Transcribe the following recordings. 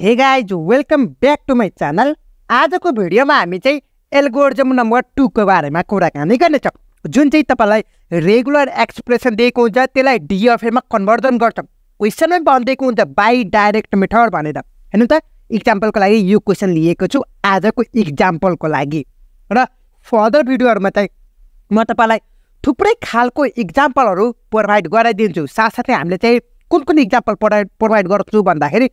हे guys welcome back to my channel आजको भिडियोमा हामी चाहिँ एल्गोर्जम नम्बर टूको बारेमा कुराकानी गर्नेछौँ जुन चाहिँ तपाईँलाई रेगुलर एक्सप्रेसन दिएको हुन्छ त्यसलाई डिएफएमा कन्भर्जन गर्छौँ क्वेसनमै भनिदिएको हुन्छ बाई डाइरेक्ट मेथड भनेर हेर्नु त इक्जाम्पलको लागि यो क्वेसन लिएको छु आजको इक्जाम्पलको लागि र फर्दर भिडियोहरूमा चाहिँ म तपाईँलाई थुप्रै खालको इक्जाम्पलहरू प्रोभाइड गराइदिन्छु साथसाथै हामीले चाहिँ कुन कुन इक्जाम्पल प्रोभाइड प्रोभाइड गर्छु भन्दाखेरि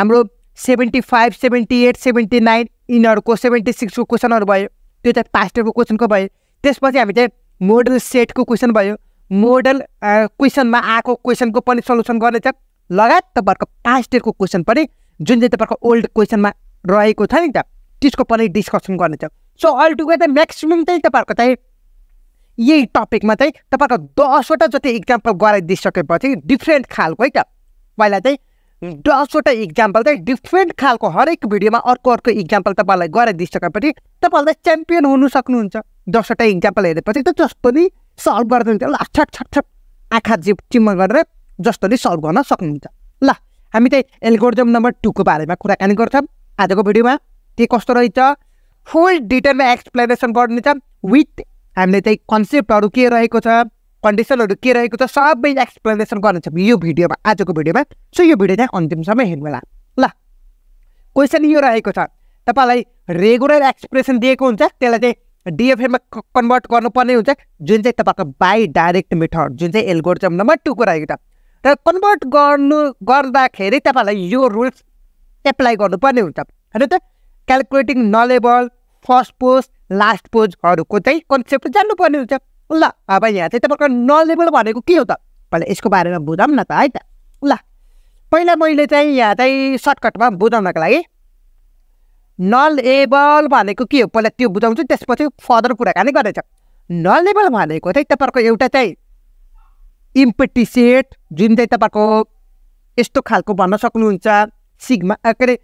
हाम्रो seventy five seventy eight seventy nine यिनीहरूको सेभेन्टी सिक्सको क्वेसनहरू भयो त्यो चाहिँ पास्ट इयरको क्वेसनको भयो त्यसपछि हामी चाहिँ मोडल सेटको क्वेसन भयो मोडल क्वेसनमा आएको क्वेसनको पनि सल्युसन गर्नेछ लगायत तपाईँहरूको पास्ट इयरको क्वेसन पनि जुन चाहिँ तपाईँहरूको ओल्ड क्वेसनमा रहेको छ नि त त्यसको पनि डिस्कसन गर्नेछ सो अल टुगेदर म्याक्सिमम् चाहिँ तपाईँहरूको चाहिँ यही टपिकमा चाहिँ तपाईँहरूको दसवटा जति इक्जाम्पल गराइदिइसकेपछि डिफ्रेन्ट खालको है त पहिला चाहिँ दसवटा इक्जाम्पल चाहिँ डिफ्रेन्ट खालको हरेक भिडियोमा अर्को अर्को इक्जाम्पल तपाईँलाई गराइदिइसकेपछि तपाईँलाई च्याम्पियन हुनु सक्नुहुन्छ दसवटा इक्जाम्पल हेरेपछि त जस्तो नि सल्भ हुन्छ ल छट छट छट आँखा जिप चिम्म गरेर जस्तो नि सल्भ गर्न सक्नुहुन्छ ल हामी चाहिँ एल्गोरिजम नम्बर टूको बारेमा कुराकानी गर्छौँ आजको भिडियोमा के कस्तो रहेछ फुल डिटेलमा एक्सप्लेनेसन गर्नेछ विथ हामीले चाहिँ कन्सेप्टहरू के रहेको छ कन्डिसनहरू के रहेको छ सबै एक्सप्लेनेसन छ यो भिडियोमा आजको भिडियोमा सो यो भिडियो चाहिँ अन्तिमसम्म होला ल क्वेसन यो रहेको छ तपाईँलाई रेगुलर एक्सप्रेसन दिएको हुन्छ त्यसलाई चाहिँ डिएफएमा कन्भर्ट गर्नुपर्ने हुन्छ जुन चाहिँ तपाईँको बाई डाइरेक्ट मेथड जुन चाहिँ एल्गोरिजम नम्बर टूको रहेको छ र कन्भर्ट गर्नु गर्दाखेरि तपाईँलाई यो रुल्स एप्लाई गर्नुपर्ने हुन्छ होइन त calculating nullable first pos last पोजहरूको चाहिँ कन्सेप्ट जान्नुपर्ने हुन्छ ल अब यहाँ चाहिँ तपाईँको नलेबल भनेको के हो त पहिला यसको बारेमा बुझौँ न त है त ल पहिला मैले चाहिँ यहाँ चाहिँ सर्टकटमा बुझाउनको लागि नल एबल भनेको के हो पहिला त्यो बुझाउँछु त्यसपछि फर्दर कुराकानी गर्नेछ नल एबल भनेको चाहिँ तपाईँको एउटा चाहिँ इम्पेटिसेट जुन चाहिँ तपाईँको यस्तो खालको भन्न सक्नुहुन्छ सिग्मा के अरे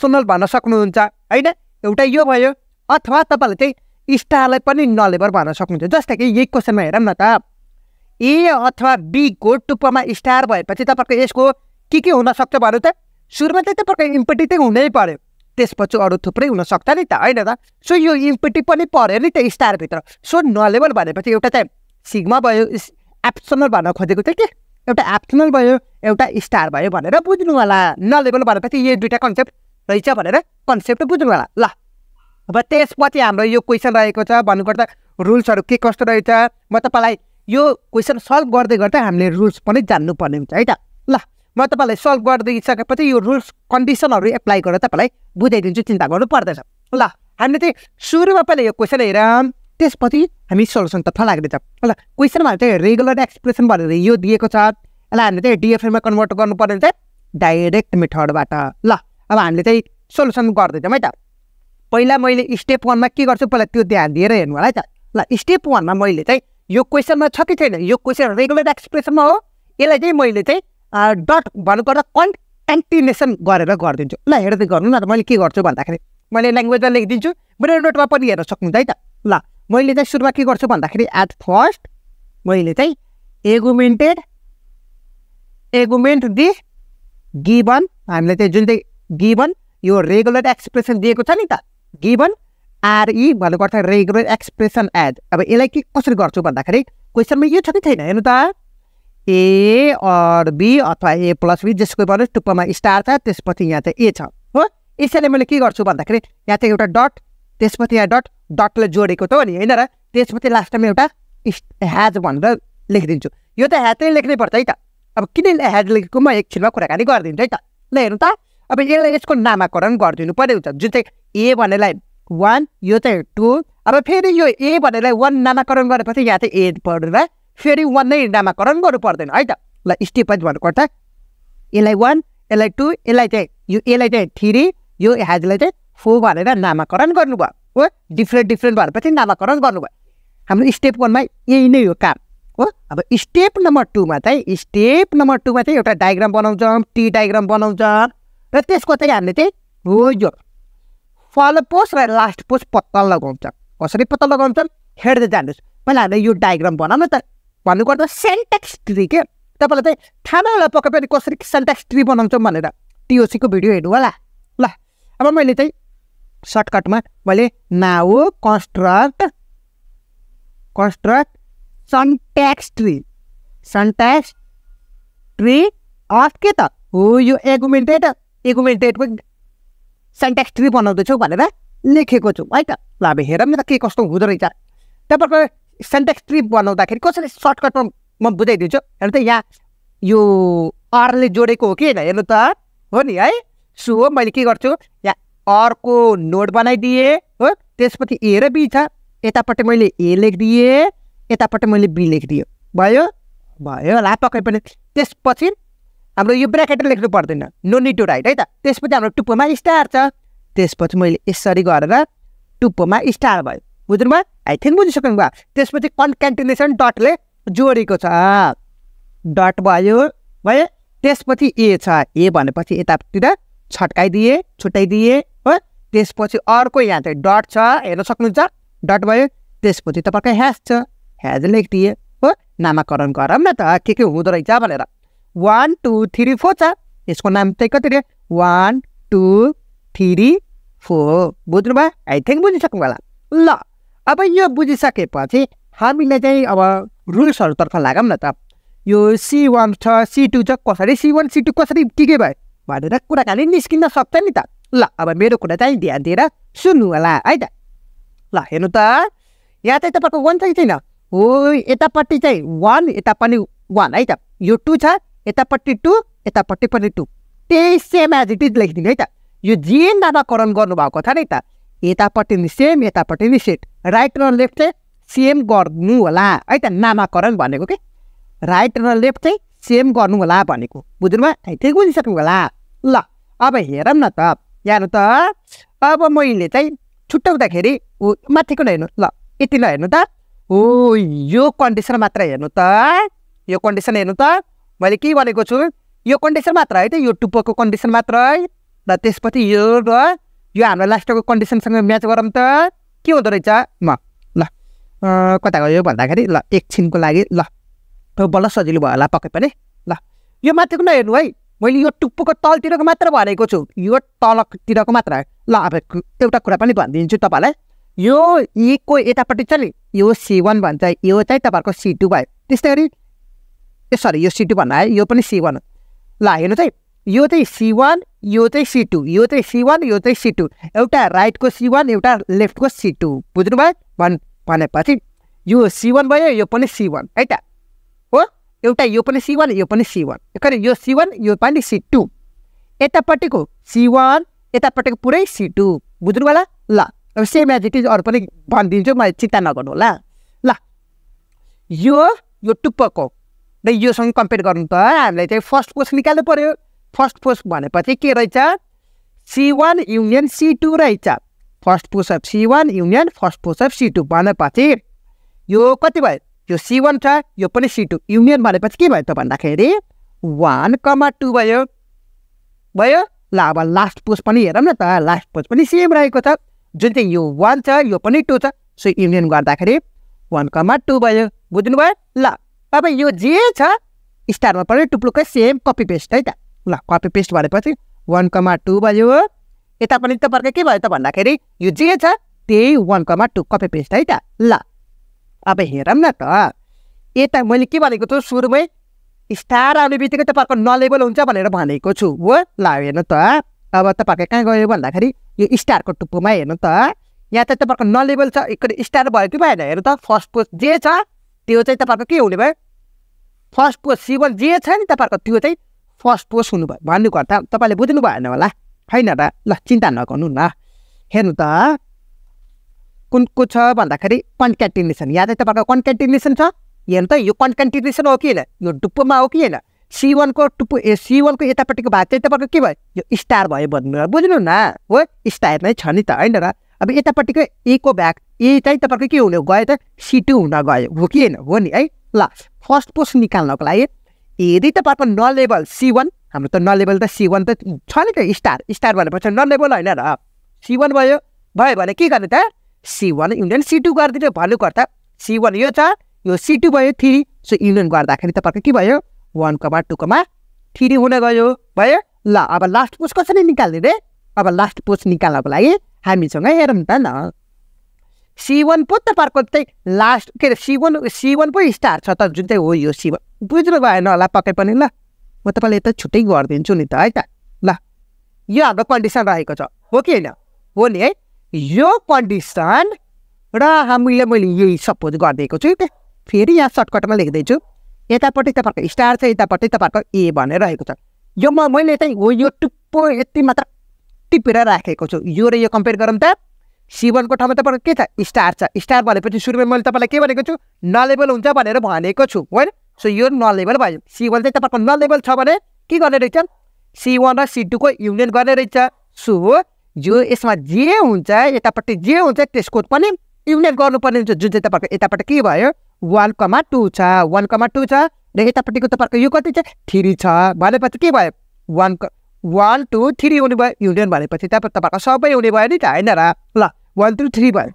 सोनल भन्न सक्नुहुन्छ होइन एउटा यो भयो अथवा तपाईँले चाहिँ स्टारलाई पनि नलेबर भन्न सक्नुहुन्छ जस्तै कि यही क्वेसनमा हेरौँ न त ए अथवा बीको टुप्पोमा स्टार भएपछि तपाईँको यसको के के हुनसक्छ भन्नु त सुरुमा चाहिँ तपाईँको चाहिँ हुनै पऱ्यो त्यसपछि अरू थुप्रै हुनसक्छ नि त होइन त सो यो इम्पेटिभ पनि पऱ्यो नि त स्टारभित्र सो नलेबल भनेपछि एउटा चाहिँ सिग्मा भयो एप्सनल भन्न खोजेको थियो कि एउटा एप्सनल भयो एउटा स्टार भयो भनेर बुझ्नु होला नलेबल भनेपछि यो दुइटा कन्सेप्ट रहेछ भनेर कन्सेप्ट बुझ्नु होला ल अब त्यसपछि हाम्रो यो क्वेसन रहेको छ भन्नुपर्दा रुल्सहरू के कस्तो रहेछ म तपाईँलाई यो क्वेसन सल्भ गर्दै गर्दा हामीले रुल्स पनि जान्नुपर्ने हुन्छ है त ल म तपाईँलाई सल्भ गरिदिइसकेपछि यो रुल्स कन्डिसनहरू एप्लाई गरेर तपाईँलाई बुझाइदिन्छु चिन्ता गर्नु पर्दछ ल हामीले चाहिँ सुरुमा पहिला यो क्वेसन हेरौँ त्यसपछि हामी सल्युसनतर्फ लाग्दैछ ल क्वेसनमा चाहिँ रेगुलर एक्सप्रेसन भनेर यो दिएको छ यसलाई हामीले चाहिँ डिएफएमा कन्भर्ट गर्नुपर्ने हुन्छ डाइरेक्ट मेथडबाट ल अब हामीले चाहिँ सल्युसन गर्दैछौँ है त पहिला मैले स्टेप वानमा के गर्छु पहिला त्यो ध्यान दिएर हेर्नु होला है त ल स्टेप वानमा मैले चाहिँ यो क्वेसनमा छ कि छैन यो क्वेसन रेगुलर एक्सप्रेसनमा हो यसलाई चाहिँ मैले चाहिँ डट भन्नुपर्दा कन् एन्टिनेसन गरेर गरिदिन्छु ल हेर्दै गर्नु न त मैले के गर्छु भन्दाखेरि मैले ल्याङ्ग्वेजमा लेखिदिन्छु मेरो नोटमा पनि हेर्न सक्नुहुन्छ है त ल मैले चाहिँ सुरुमा के गर्छु भन्दाखेरि एट फर्स्ट मैले चाहिँ एगुमेन्टेड एगुमेन्ट दि गिभन हामीलाई चाहिँ जुन चाहिँ गिभन यो रेगुलर एक्सप्रेसन दिएको छ नि त गिभन आरई भनेको अर्थ रेगुलर एक्सप्रेसन एज अब यसलाई के कसरी गर्छु भन्दाखेरि क्वेसनमा यो छ कि छैन हेर्नु त ए अर बी अथवा ए प्लस बी जसको भन्नुहोस् टुप्पामा स्टार छ त्यसपछि यहाँ चाहिँ ए छ हो यसैले मैले के गर्छु भन्दाखेरि यहाँ चाहिँ एउटा डट त्यसपछि यहाँ डट डटले जोडेको त हो नि होइन र त्यसपछि लास्टमा एउटा ह्याज भनेर लेखिदिन्छु यो त ह्याज नै लेख्नै पर्छ है त अब किन ह्याज लेखेको म एकछिनमा कुराकानी गरिदिन्छु है त ल हेर्नु त अब यसलाई यसको नामाकरण गरिदिनु पर्ने हुन्छ जुन चाहिँ ए भन्नेलाई वान यो चाहिँ टू अब फेरि यो ए भन्नेलाई वान नामाकरण गरेपछि यहाँ चाहिँ ए पढेर फेरि वान नै नामाकरण गर्नु पर्दैन है त ल स्टेप वाइज भन्नु यसलाई वान यसलाई टू यसलाई चाहिँ यो एलाई चाहिँ थ्री यो हाजलाई चाहिँ फोर भनेर नामाकरण गर्नुभयो हो डिफ्रेन्ट डिफ्रेन्ट भनेपछि नामाकरण गर्नुभयो हाम्रो स्टेप वानमा यही नै हो काम हो अब स्टेप नम्बर टूमा चाहिँ स्टेप नम्बर टूमा चाहिँ एउटा डायग्राम बनाउँछौँ टी डायग्राम बनाउँछौँ र त्यसको चाहिँ हामीले चाहिँ हो यो फलो पोस्ट र लास्ट पोस्ट पत्ता लगाउँछ कसरी पत्ता लगाउँछन् हेर्दै जानुहोस् पहिला हामीले यो डायग्राम बनाउन त भन्नुपर्दा सेन्टेक्स ट्री के तपाईँलाई चाहिँ थाहा नै पक्कै पनि कसरी सेन्टेक्स ट्री बनाउँछौँ भनेर टिओसीको भिडियो हेर्नु होला ल अब मैले चाहिँ सर्टकटमा मैले now construct construct syntax tree syntax tree of के त हो यो एगुमेन्टेड एगुमेन्टेडको सेन्ट्याक्स ट्री बनाउँदैछौ भनेर लेखेको छु है त ल अब हेरौँ न त के कस्तो हुँदो रहेछ तपाईँको सेन्ट्याक्स ट्री बनाउँदाखेरि कसरी सर्टकटमा म बुझाइदिन्छु हेर्नु त यहाँ यो अरले जोडेको हो कि होइन हेर्नु त हो नि है सु हो मैले के गर्छु यहाँ अरको नोट बनाइदिएँ हो त्यसपछि ए र बी छ यतापट्टि मैले ए लेखिदिएँ यतापट्टि मैले बी लेखिदिएँ भयो भयो होला पक्कै पनि त्यसपछि हाम्रो यो ब्राकेट लेख्नु पर्दैन नो निड टु राइट है त त्यसपछि हाम्रो टुप्पोमा स्टार छ त्यसपछि मैले यसरी गरेर टुप्पोमा स्टार भयो बुझ्नु बुझ्नुभयो आई थिङ्क बुझिसक्नु भयो त्यसपछि कन्क्यान्टिनेसन डटले जोडेको छ डट भयो भयो त्यसपछि ए छ ए भनेपछि यतातिर छट्काइदिए छुट्याइदिए हो त्यसपछि अर्को यहाँ चाहिँ डट छ हेर्न सक्नुहुन्छ डट भयो त्यसपछि तपाईँको ह्याज छ ह्याज लेखिदिए हो नामाकरण गरौँ न त के के हुँदो रहेछ भनेर वान टू थ्री फोर छ यसको नाम चाहिँ कति रे वान टू थ्री फोर भयो आई थिङ्क बुझिसक्नु होला ल अब यो बुझिसकेपछि हामीले चाहिँ अब रुल्सहरूतर्फ लागौँ न त यो सी वान छ सी टू छ कसरी सी वान सी टू कसरी के के भयो भनेर कुराकानी निस्किन सक्छ नि त ल अब मेरो कुरा चाहिँ ध्यान दिएर सुन्नु होला है त ल हेर्नु त यहाँ चाहिँ तपाईँको वान चाहिँ छैन हो यतापट्टि चाहिँ वान यता पनि वान है त यो टू छ यतापट्टि टु यतापट्टि पनि टु त्यही सेम एज इट इज लेखिदिनु है त यो जेन नामाकरण गर्नुभएको छ नि त यतापट्टि नि सेम यतापट्टि नि सेट राइट र लेफ्ट चाहिँ सेम गर्नु होला है त नामाकरण भनेको कि राइट र लेफ्ट चाहिँ सेम गर्नु होला भनेको बुझ्नुभयो त्यही बुझिसक्नु होला ल अब हेरौँ न त यहाँ त अब मैले चाहिँ छुट्याउँदाखेरि ऊ माथिको हेर्नु ल यति नहेर्नु त हो यो कन्डिसन मात्र हेर्नु त यो कन्डिसन हेर्नु त मैले के भनेको छु यो कन्डिसन मात्र है त यो टुप्पोको कन्डिसन मात्र है र त्यसपछि यो र यो हाम्रो लास्टको कन्डिसनसँग म्याच गरौँ त के हुँदो रहेछ म ल कता गयो भन्दाखेरि ल एकछिनको लागि ल बल्ल सजिलो भयो होला पक्कै पनि ल यो माथिको नहेर्नु है मैले यो टुप्पोको तलतिरको मात्र भनेको छु यो तलतिरको मात्र ल अब एउटा कुरा पनि भनिदिन्छु तपाईँलाई यो इको यतापट्टि छ नि यो सी वान भन्छ यो चाहिँ तपाईँहरूको सी टू भयो त्यस्तै गरी ए सरी यो सी टू आयो यो पनि सी वान ल हेर्नु चाहिँ यो चाहिँ सी वान यो चाहिँ सी टू यो चाहिँ सी वान यो चाहिँ सी टू एउटा राइटको सी वान एउटा लेफ्टको सी टू भयो भन् भनेपछि यो सी वान भयो यो पनि सी वान है त हो एउटा यो पनि सी वान यो पनि सी वान कहिले यो सी वान यो पनि सी टू यतापट्टिको सी वान यतापट्टिको पुरै सी टू बुझ्नु होला ल अब सेम एज इट इज अरू पनि भनिदिन्छु मलाई चिन्ता नगर्नु होला ल यो यो टुप्पको र योसँग कम्पेयर गर्नु त हामीलाई चाहिँ फर्स्ट पोस्ट निकाल्नु पऱ्यो फर्स्ट पोस्ट भनेपछि के रहेछ C one union C two रहेछ first post of C one union first post of C two भनेपछि यो कति भयो यो सी वान छ यो पनि सी टू युनियन भनेपछि के भयो त भन्दाखेरि वान कमा टू भयो भयो ल अब लास्ट पोस्ट पनि हेरौँ न त लास्ट पोस्ट पनि सेम रहेको छ जुन चाहिँ यो वान छ यो पनि टू छ सो युनियन गर्दाखेरि वान कमा टू भयो बुझ्नुभयो ल अब यो जे छ स्टारमा पऱ्यो टुप्लुकै सेम कपी पेस्ट है त ल कपी पेस्ट भनेपछि वान कमा टू भयो यता पनि तपाईँहरूको के भयो त भन्दाखेरि यो जे छ त्यही one comma two copy paste है त ल अब हेरौँ न त यता मैले के भनेको छु सुरुमै स्टार आउने बित्तिकै तपाईँहरूको नलेबल हुन्छ भनेर भनेको छु हो ल हेर्नु त अब तपाईँहरूको कहाँ गयो भन्दाखेरि यो स्टारको टुप्पोमा हेर्नु त यहाँ त तपाईँहरूको नलेबल छ स्टार भयो कि भएन हेर्नु त फर्स्ट पोस्ट जे छ त्यो चाहिँ तपाईँहरूको के हुने भयो फर्स्ट पोस्ट सिभल जे छ नि तपाईँहरूको त्यो चाहिँ फर्स्ट पोस्ट हुनुभयो भन्नुको अर्थ तपाईँले बुझ्नु भएन होला होइन र ल चिन्ता नगर्नु न हेर्नु त कुन को छ भन्दाखेरि कन्क्यान्टिनेसन या चाहिँ तपाईँको कन्क्यान्टिनेसन छ हेर्नु त यो कन्क्यान्टिनेसन हो कि होइन यो डुप्पोमा हो कि होइन सी वानको टुप्पो ए सी वानको यतापट्टिको भाग चाहिँ तपाईँको के भयो यो स्टार भयो भन्नु बुझ्नु न हो स्टार नै छ नि त होइन र अब यतापट्टिको एको भाग ए चाहिँ तपाईँको के हुने गयो त सिटु हुन गयो हो कि होइन हो नि है ल फर्स्ट पोस्ट निकाल्नको लागि यदि तपाईँको न लेभल सी वान हाम्रो त न त सी वान त छ नि त स्टार स्टार भनेपछि न लेभल होइन र सी वान भयो भयो भने के गर्ने त C one union C two गरिदिनु भन्नु गर्दा सी वान यो छ यो सी भयो थ्री सो युनियन गर्दाखेरि तपाईँको के भयो वान कमा कमा थ्री हुन गयो भयो ल अब लास्ट पोस्ट कसरी निकाल्ने रे अब लास्ट पोस्ट निकाल्नको लागि हामीसँग हेरौँ त न सिवन पो तपाईँहरूको चाहिँ लास्ट के अरे सिवन सिवन पो स्टार छ त जुन चाहिँ हो यो सिवन बुझ्नु भएन होला पक्कै पनि ल म तपाईँलाई यता छुट्टै गरिदिन्छु नि त है त ल यो हाम्रो कन्डिसन रहेको छ हो कि होइन हो नि है यो कन्डिसन र हामीले मैले यही सपोज गरिदिएको छु क्या फेरि यहाँ सर्टकटमा लेख्दैछु यतापट्टि तपाईँहरूको स्टार छ यतापट्टि तपाईँहरूको ए भनेर रहेको छ यो म मैले चाहिँ हो यो टुप्पो यति मात्र टिपेर राखेको छु यो र यो कम्पेयर गरौँ त सिवनको ठाउँमा तपाईँको के छ स्टार छ स्टार भनेपछि सुरुमा मैले तपाईँलाई के भनेको छु नलेबल हुन्छ भनेर भनेको छु होइन सो यो नलेबल भयो सिवन चाहिँ तपाईँको नलेबल छ भने के गर्ने रहेछ सी र सी टूको युनियन गर्ने रहेछ सो जो यसमा जे हुन्छ यतापट्टि जे हुन्छ त्यसको पनि युनियन गर्नुपर्ने हुन्छ जुन चाहिँ तपाईँको यतापट्टि के भयो वान कमा टू छ वान कमा टू छ र यतापट्टिको तपाईँको यो कति छ थ्री छ भनेपछि के भयो वान वान टू थ्री हुने भयो युनियन भनेपछि त्यहाँबाट तपाईँको सबै हुने भयो नि त होइन र ल वान टू थ्री भयो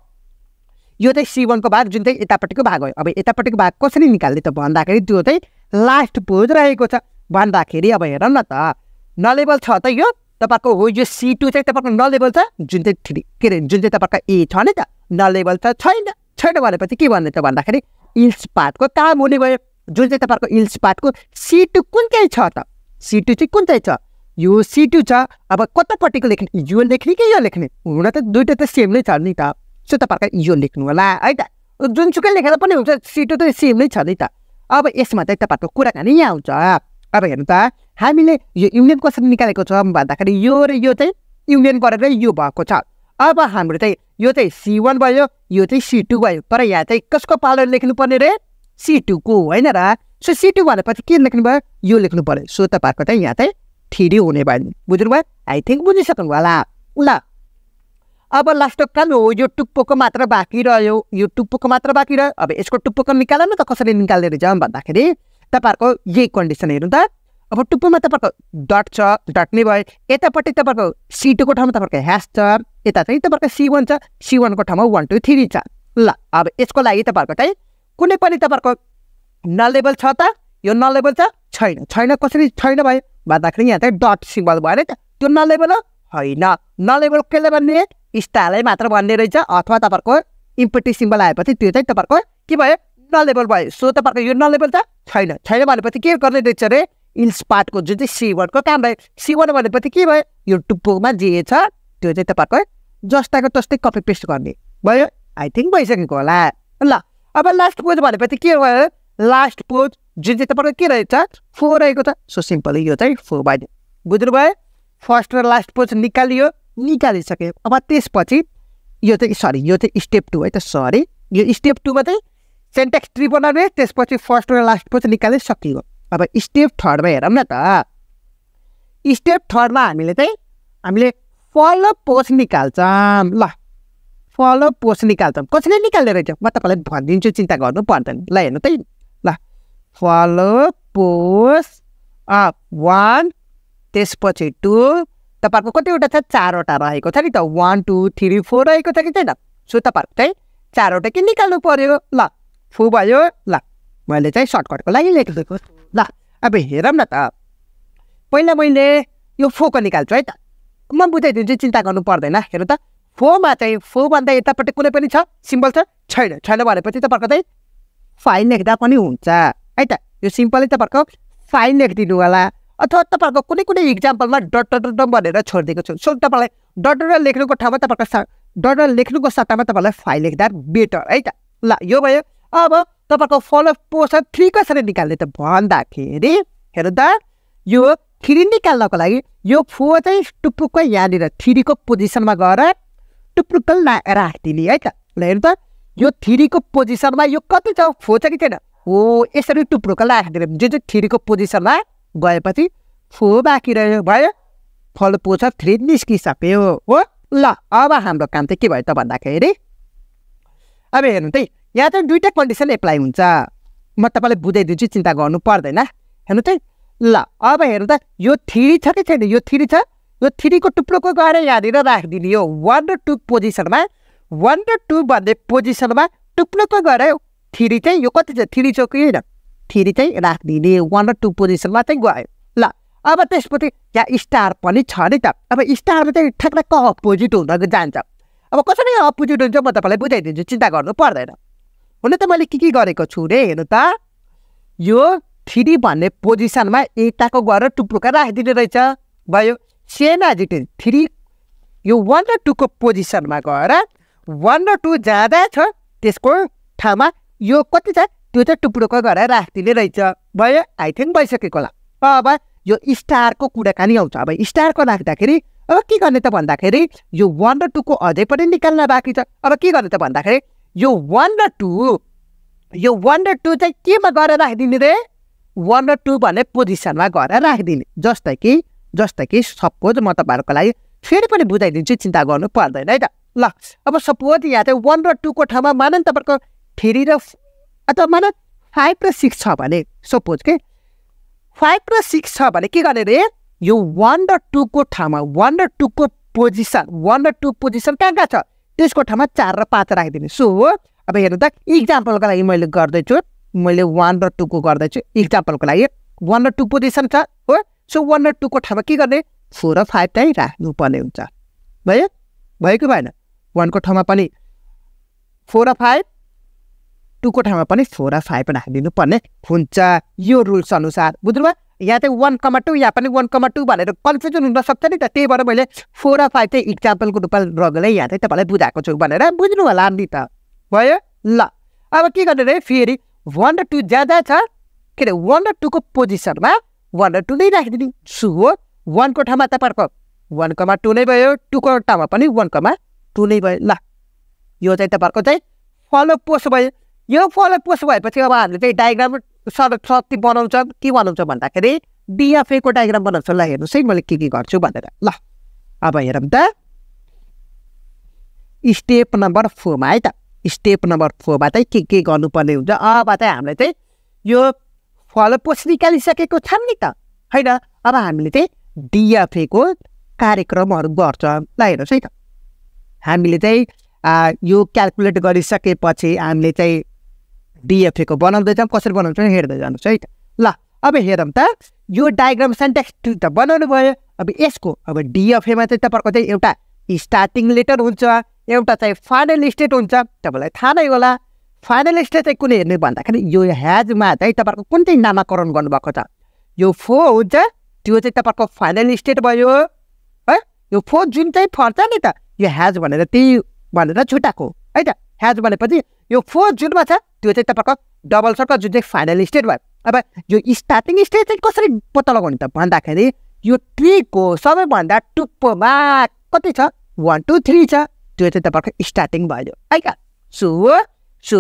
यो चाहिँ सी वानको भाग जुन चाहिँ यतापट्टिको भाग हो अब यतापट्टिको भाग कसरी निकाल्ने त भन्दाखेरि त्यो चाहिँ लास्ट पोज रहेको छ भन्दाखेरि अब हेरौँ न त नलेबल छ त यो तपाईँको हो यो सी टू चाहिँ तपाईँको नलेबल छ जुन चाहिँ थ्री के अरे जुन चाहिँ तपाईँको ए छ नि त नलेबल त छैन छैन भनेपछि के भन्ने त भन्दाखेरि इल्स पार्टको काम हुने भयो जुन चाहिँ तपाईँको इल्स पार्टको सी टू कुन चाहिँ छ त सी टू चाहिँ कुन चाहिँ छ यो सी छ अब कतापट्टिको लेख्ने यो लेख्ने कि यो लेख्ने हुन त दुइटा त सेम नै छ नि त सो तपाईँहरूको यो लेख्नु होला है त जुनसुकै लेखेर पनि हुन्छ सी त सेम नै छ नि त अब यसमा चाहिँ तपाईँहरूको कुराकानी यहाँ आउँछ अब हेर्नु त हामीले यो युनियन कसरी निकालेको छ भन्दाखेरि यो र यो चाहिँ युनियन गरेर यो भएको छ अब हाम्रो चाहिँ यो चाहिँ सी वान भयो यो चाहिँ सी टू भयो तर यहाँ चाहिँ कसको पालो लेख्नु पर्ने रे सी टूको होइन र सो सी टू भनेपछि के लेख्नु भयो यो लेख्नु पऱ्यो सो तपाईँहरूको चाहिँ यहाँ चाहिँ थ्री हुने भयो बुझ्नुभयो आई थिङ्क बुझिसक्नु होला ल अब लास्टको काम हो यो टुप्पोको मात्र बाँकी रह्यो यो टुप्पोको मात्र बाँकी रह्यो अब यसको टुप्पोको निकाल न त कसरी निकाल्ने रहेछ भन्दाखेरि तपाईँहरूको यही कन्डिसन हेर्नु त अब टुप्पोमा तपाईँको डट छ डट नै भयो यतापट्टि तपाईँहरूको सी टूको ठाउँमा तपाईँको ह्यास छ यता चाहिँ तपाईँको सी वान छ सी वानको ठाउँमा वान टू थ्री छ ल अब यसको लागि तपाईँहरूको चाहिँ कुनै पनि तपाईँहरूको नलेबल छ त यो नलेबल छ छैन छैन कसरी छैन भयो भन्दाखेरि यहाँ चाहिँ डट सिम्बल भयो अरे त त्यो नलेबल होइन नलेबल कसले भन्ने स्टारलाई मात्र भन्ने रहेछ अथवा तपाईँहरूको इम्पोर्टी सिम्बल आएपछि त्यो चाहिँ तपाईँहरूको के भयो नलेबल भयो सो तपाईँहरूको यो नलेबल त छैन छैन भनेपछि के गर्ने रहेछ अरे इल्स पार्टको जुन चाहिँ सिवर्डको काम भयो सिवर्ड भनेपछि के भयो यो टुप्पोमा जे छ त्यो चाहिँ तपाईँहरूको जस्ताको तस्तै कपी पेस्ट गर्ने भयो आई थिङ्क भइसकेको होला ल अब लास्ट पोज भनेपछि के भयो लास्ट पोज जुन चाहिँ तपाईँको के रहेछ फोर रहेको त सो सिम्पल यो चाहिँ फोर बाइ बुझ्नुभयो फर्स्ट र लास्ट पोज निकालियो निकालिसक्यो अब त्यसपछि यो चाहिँ सरी यो चाहिँ स्टेप टू है त सरी यो स्टेप टूमा चाहिँ सेन्टेक्स ट्री बनाउने त्यसपछि फर्स्ट र लास्ट पोज सकियो अब स्टेप थर्डमा हेरौँ न त स्टेप थर्डमा हामीले चाहिँ हामीले फलो पोस्ट निकाल्छौँ ल फलो पोस्ट निकाल्छौँ कसरी निकाल्ने रहेछ म तपाईँलाई भनिदिन्छु चिन्ता गर्नु पर्दैन ल हेर्नु त फलो पोस अप वान त्यसपछि टु तपाईँहरूको कतिवटा छ चारवटा रहेको छ नि त वान टू थ्री फोर रहेको छ कि छैन सो तपाईँहरूको चाहिँ चारवटा के निकाल्नु पऱ्यो ल फु भयो ल मैले चाहिँ सर्टकटको लागि लेखिदिएको ल अब हेरौँ न त पहिला मैले यो फोको निकाल्छु है त म बुझाइदिन्छु चिन्ता गर्नु पर्दैन हेर्नु त फोमा चाहिँ फो भन्दा यतापट्टि कुनै पनि छ सिम्बल छ छैन छैन भनेपछि तपाईँहरूको चाहिँ फाइल लेख्दा पनि हुन्छ है त यो सिम्पलै तपाईँहरूको फाइन लेखिदिनु होला अथवा तपाईँहरूको कुनै कुनै इक्जाम्पलमा डट डट भनेर छोडिदिएको छु सो तपाईँलाई डट डट लेख्नुको ठाउँमा तपाईँहरूको सा डट लेख्नुको सट्टामा तपाईँलाई फाइल लेख्दा बेटर है त ल यो भयो अब तपाईँको फलो पोर्सन थ्री कसरी निकाल्ने त भन्दाखेरि हेर त यो थ्री निकाल्नको लागि यो फोर चाहिँ टुप्रुक्क यहाँनिर थ्रीको पोजिसनमा गएर टुप्रुक्क राखिदिने है त ल हेर्नु त यो थ्रीको पोजिसनमा यो कति छ फोर छ कि छैन हो यसरी टुप्रोको राखिदियो भने जुन चाहिँ थ्रीको पोजिसनमा गएपछि फो बाँकी रह्यो भयो फल पोछ थ्री निस्किसक्यो हो ल अब हाम्रो काम चाहिँ के भयो त भन्दाखेरि अब हेर्नु त यहाँ चाहिँ दुइटा कन्डिसन एप्लाई हुन्छ म तपाईँलाई बुझाइदिन्छु चिन्ता गर्नु पर्दैन हेर्नु त ल अब हेर्नु त यो थ्री छ कि छैन यो थ्री छ यो थ्रीको टुप्रोको गएर यहाँनिर राखिदिने हो वान र टू पोजिसनमा वान र टु भन्ने पोजिसनमा टुप्रोको गएर थिरी चाहिँ यो कति छ थिरी कि होइन थिरी चाहिँ राखिदिने वान र टू पोजिसनमा चाहिँ गयो ल अब त्यसपछि यहाँ स्टार पनि छ नि त अब स्टार चाहिँ ठ्याक्क अपोजिट हुँदा जान्छ अब कसरी अपोजिट हुन्छ म तपाईँलाई बुझाइदिन्छु चिन्ता गर्नु पर्दैन हुन त मैले के के गरेको छु रे हेर्नु त यो थ्री भन्ने पोजिसनमा एटाको गएर टुप्रोका राखिदिने रहेछ भयो same as it is three यो वान र टूको पोजिसनमा गएर वान र टू जाँदा छ त्यसको ठाउँमा यो कति छ त्यो चाहिँ टुप्रोको गरेर राखिदिने रहेछ भयो आई थिङ्क भइसकेको होला अब यो स्टारको कुराकानी आउँछ अब स्टारको राख्दाखेरि अब के गर्ने त भन्दाखेरि यो वान र टूको अझै पनि निकाल्न बाँकी छ अब के गर्ने त भन्दाखेरि यो वान र टू यो वान र टू चाहिँ केमा गरेर राखिदिने रे वान र टू भन्ने पोजिसनमा गरेर राखिदिने जस्तै कि जस्तै कि सपोज म तपाईँहरूको लागि फेरि पनि बुझाइदिन्छु चिन्ता गर्नु पर्दैन है त ल अब सपोज यहाँ चाहिँ वान र टूको ठाउँमा मान तपाईँको थ्री र अथवा मतलब फाइभ र सिक्स छ भने सपोज के फाइभ र सिक्स छ भने के गर्ने रे यो वान र टूको ठाउँमा वान र टूको पोजिसन वान र टू पोजिसन कहाँ कहाँ छ त्यसको ठाउँमा चार र पाँच राखिदिने सो हो अब हेर्नु त इक्जाम्पलको लागि मैले गर्दैछु मैले वान र टूको गर्दैछु इक्जाम्पलको लागि वान र टू पोजिसन छ हो सो वान र टूको ठाउँमा के गर्ने फोर र फाइभ चाहिँ राख्नुपर्ने हुन्छ भयो भयो कि भएन वानको ठाउँमा पनि फोर र फाइभ कोठामा पनि फोर र फाइभ पर्ने हुन्छ यो रुल्स अनुसार बुझ्नुभयो यहाँ चाहिँ वान कमा टू यहाँ पनि वान कमा टू भनेर कन्फ्युजन हुनसक्छ नि त त्यही भएर मैले फोर र फाइभ चाहिँ इक्जाम्पलको रूपमा लगेर यहाँ चाहिँ तपाईँलाई बुझाएको छु भनेर बुझ्नु होला नि त भयो ल अब के गर्ने रे फेरि वान र टू ज्यादा छ के अरे वान र टूको पोजिसनमा वान र टू नै राखिदिने सु हो वानको ठाउँमा तपाईँहरूको वान कमा टू नै भयो टूको ठाउँमा पनि वान कमा टू नै भयो ल यो चाहिँ तपाईँहरूको चाहिँ फलो पोस्ट भयो यो फलो पोस्ट भएपछि अब हामीले चाहिँ डायग्राम सडक सती बनाउँछ के बनाउँछ भन्दाखेरि डिएफएको डायग्राम बनाउँछ ल हेर्नुहोस् है मैले के के गर्छु भनेर ल अब हेरौँ त स्टेप नम्बर फोरमा है त स्टेप नम्बर फोरमा चाहिँ के के गर्नुपर्ने हुन्छ अब चाहिँ हामीले चाहिँ यो पोस निकालिसकेको छ नि त होइन अब हामीले चाहिँ डिएफएको कार्यक्रमहरू गर्छ ल हेर्नुहोस् है त हामीले चाहिँ यो क्यालकुलेट गरिसकेपछि हामीले चाहिँ डिएफएको बनाउँदै जाऊँ कसरी बनाउँछ हेर्दै जानुहोस् है त ल अब हेरौँ त यो डायग्राम सेन्टेक्स टु त बनाउनु भयो अब यसको अब डिएफएमा चाहिँ तपाईँको चाहिँ एउटा स्टार्टिङ लेटर हुन्छ एउटा चाहिँ फाइनल स्टेट हुन्छ तपाईँलाई थाहा नै होला फाइनल स्टेट चाहिँ कुनै हेर्ने भन्दाखेरि यो ह्याजमा चाहिँ तपाईँको कुन चाहिँ नामाकरण गर्नुभएको छ यो फो हुन्छ त्यो चाहिँ तपाईँको फाइनल स्टेट भयो है यो फो जुन चाहिँ फर्छ नि त यो ह्याज भनेर त्यही भनेर छुट्याएको है त ह्याज भनेपछि यो फोर्थ जुनमा छ त्यो चाहिँ तपाईँको डबल सर्टको जुन चाहिँ फाइनल स्टेट भयो अब यो स्टार्टिङ स्टेट चाहिँ कसरी पत्ता लगाउने त भन्दाखेरि यो ट्रीको सबैभन्दा टुप्पोमा कति छ वान टू थ्री छ त्यो चाहिँ तपाईँको स्टार्टिङ भयो है क्या so so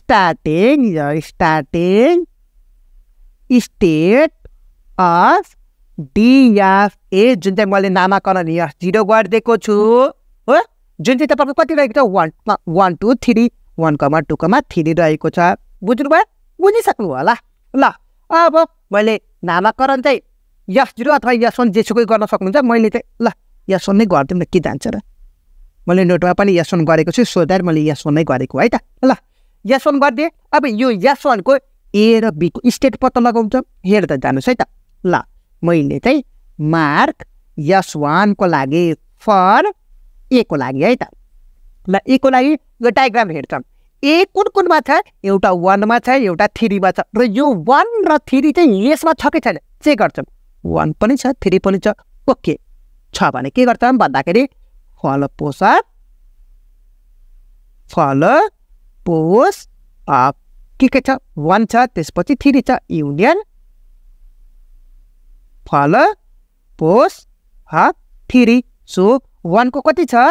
starting starting state of DFA जुन चाहिँ मैले नामाकरण यहाँ जिरो गरिदिएको छु हो जुन चाहिँ तपाईँको कति रहेको छ one one two three one comma two comma three रहेको छ बुझ्नुभयो बुझिसक्नु होला ल अब मैले नामाकरण चाहिँ यस जिरो अथवा यस वान जेसुकै गर्न सक्नुहुन्छ मैले चाहिँ ल यस वान नै गरिदिउँ न के जान्छ र मैले नोटमा पनि यस वान गरेको छु सो द्याट मैले यस वान नै गरेको है त ल यस वान गरिदिएँ अब यो यस वानको ए र बीको स्टेट पत्ता लगाउँछ त जानुहोस् है त ल मैले चाहिँ मार्क यस वानको लागि फर ए को लागि है त ल एको लागि यो डायग्राम हेर्छौँ ए कुन कुनमा छ एउटा वानमा छ एउटा थ्रीमा छ र यो वान र थ्री चाहिँ यसमा छ कि छैन चेक गर्छौँ वान पनि छ थ्री पनि छ ओके छ भने के गर्छौँ भन्दाखेरि फल पोसा फल पोस के के छ वान छ त्यसपछि थ्री छ युनियन फल पोस अप थ्री सो वानको कति छ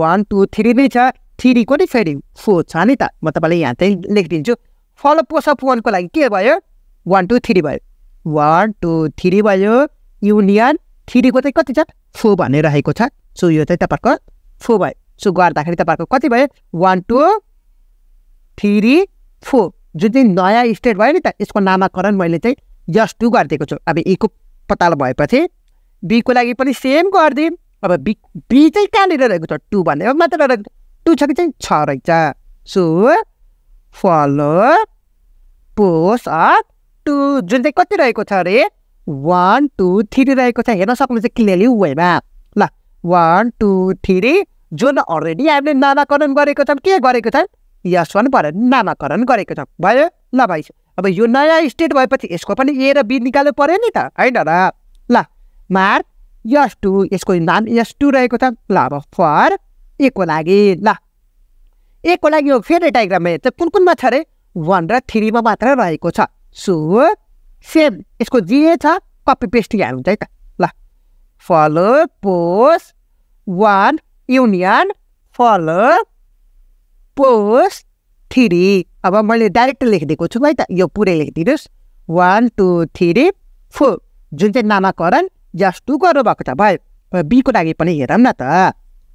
वान टू थ्री नै छ थ्रीको नि फेरि फोर छ नि त म तपाईँलाई यहाँ चाहिँ लेखिदिन्छु फलो पोस अफ वानको लागि के भयो वान टू थ्री भयो वान टू थ्री भयो युनियन थ्रीको चाहिँ कति छ फोर भन्ने रहेको छ सो यो चाहिँ तपाईँको फोर भयो सो गर्दाखेरि तपाईँको कति भयो वान टू थ्री फोर जुन चाहिँ नयाँ स्टेट भयो नि त यसको नामाकरण मैले चाहिँ यस टू गरिदिएको छु अब इको पत्ता भएपछि बीको लागि पनि सेम गरिदिउँ अब बी बी चाहिँ कहाँनिर रहेको छ टू भन्ने मात्र रहेको टु छ कि चाहिँ छ रहेछ so follow pos of two जुन चाहिँ कति रहेको छ अरे वान टू थ्री रहेको छ हेर्न सक्नुहुन्छ क्लियरली वेमा ल वान टू थ्री जुन अलरेडी हामीले नामाकरण गरेको छौँ के गरेको छ यस वान भएर नामाकरण गरेको छ भयो ल भाइ अब यो नयाँ स्टेट भएपछि यसको पनि ए र बी निकाल्नु पऱ्यो नि त होइन र ल मार्क यस टू यसको नाम यस टू रहेको छ ल अब फर को लागि ल एकको लागि यो फेरि डाइग्राममा हेर्छ कुन कुनमा छ अरे वान र थ्रीमा मात्र रहेको छ सो सेम यसको जे छ कपी पेस्ट यहाँ हुन्छ है त ल follow pos one union follow pos three अब मैले डाइरेक्ट लेखिदिएको छु है त यो पुरै लेखिदिनुहोस् वान टू थ्री फोर जुन चाहिँ नामाकरण जस्ट टू गर्नुभएको छ भयो बीको लागि पनि हेरौँ न त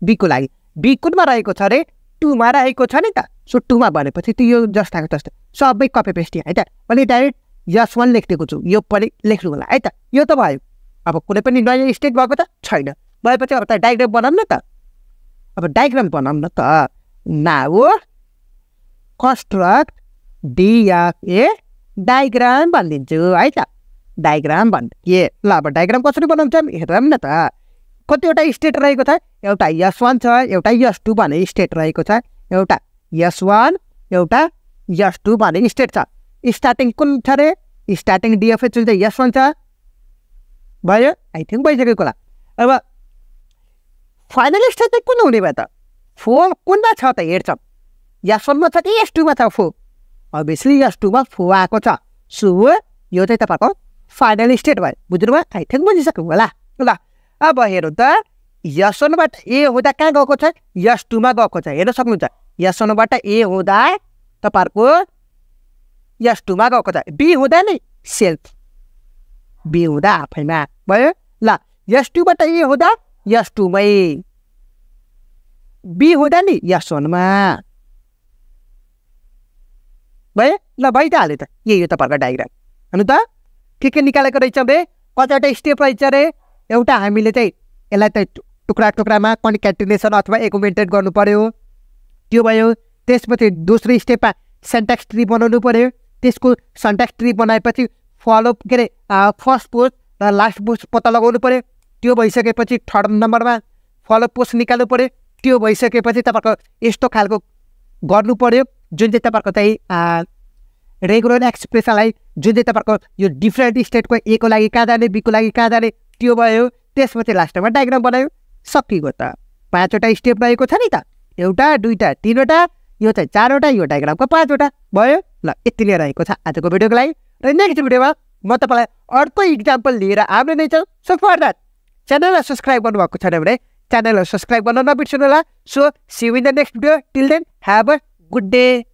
बीको लागि बी कुनमा रहेको छ अरे टुमा रहेको छ नि त सो टुमा भनेपछि त्यो यो जस्ताको जस्तो सबै कपी पेस्टी है त मैले डाइरेक्ट यस वान लेखिदिएको छु यो पनि लेख्नु होला है त यो त भयो अब कुनै पनि नयाँ स्टेट भएको त छैन भएपछि अब त डाइग्राम बनाऊँ न त अब डायग्राम बनाऊँ न त now construct DFA diagram भनिदिन्छु है त डायग्राम भन्ने ए ल अब डायग्राम कसरी बनाउँछन् हेरौँ न त कतिवटा स्टेट रहेको छ एउटा यस वान छ एउटा यस टू भन्ने स्टेट रहेको छ एउटा यस वान एउटा यस टू भन्ने स्टेट छ स्टार्टिङ कुन छ अरे स्टार्टिङ डिएफए जुन चाहिँ यस वान छ भयो आई थिङ्क भइसक्यो कुरा अब फाइनल स्टेट चाहिँ कुन हुने भयो त फोर कुनमा छ त हेर्छौँ यस वानमा छ कि यस टूमा छ फो अभियसली यस टूमा फो आएको छ सु यो चाहिँ तपाईँको फाइनल स्टेट भयो बुझ्नुभयो आई थिङ्क बुझिसक्नु होला ल अब हेरौँ त यस वानबाट ए हुँदा कहाँ गएको छ यस टूमा गएको छ हेर्न सक्नुहुन्छ यस वानबाट ए हुँदा तपाईँहरूको यस टूमा गएको छ बी हुँदा नि सेल्फ बी हुँदा आफैमा भयो ल यस टूबाट ए हुँदा यस टूमै बी हुँदा नि यस वानमा भयो ल भइहाल्यो त यही हो तपाईँहरूको डायग्राम हेर्नु त के ठिकै निकालेको रहेछ बे कतिवटा स्टेप रहेछ रे एउटा हामीले चाहिँ यसलाई चाहिँ टुक्रा टुक्रामा कन्क्याटिनेसन अथवा एकोमेन्टेड गर्नु पऱ्यो त्यो भयो त्यसपछि दोस्रो स्टेपमा सेन्ट्याक्स ट्री बनाउनु पऱ्यो त्यसको सेन्ट्याक्स ट्री बनाएपछि फलो के अरे फर्स्ट पोस्ट र लास्ट पोस्ट पत्ता लगाउनु पऱ्यो त्यो भइसकेपछि थर्ड नम्बरमा फलो पोस्ट निकाल्नु पऱ्यो त्यो भइसकेपछि तपाईँको यस्तो खालको गर्नु पऱ्यो जुन चाहिँ तपाईँहरूको चाहिँ रेगुलर एक्सप्रेसनलाई जुन चाहिँ तपाईँको यो डिफ्रेन्ट स्टेटको एको लागि कहाँ जाने बीको लागि कहाँ जाने त्यो भयो त्यसपछि लास्टमा डायग्राम बनायो सकिएको त पाँचवटा स्टेप रहेको छ नि त एउटा दुईवटा तिनवटा यो चाहिँ चारवटा यो डायग्रामको पाँचवटा भयो ल यति नै रहेको छ आजको भिडियोको लागि र नेक्स्ट भिडियोमा म तपाईँलाई अर्को इक्जाम्पल लिएर आउने नै छ सो फर द्याट च्यानललाई सब्सक्राइब गर्नुभएको छैन भने च्यानललाई सब्सक्राइब गर्न नबिर्सनु होला so see in the next video till then have a good day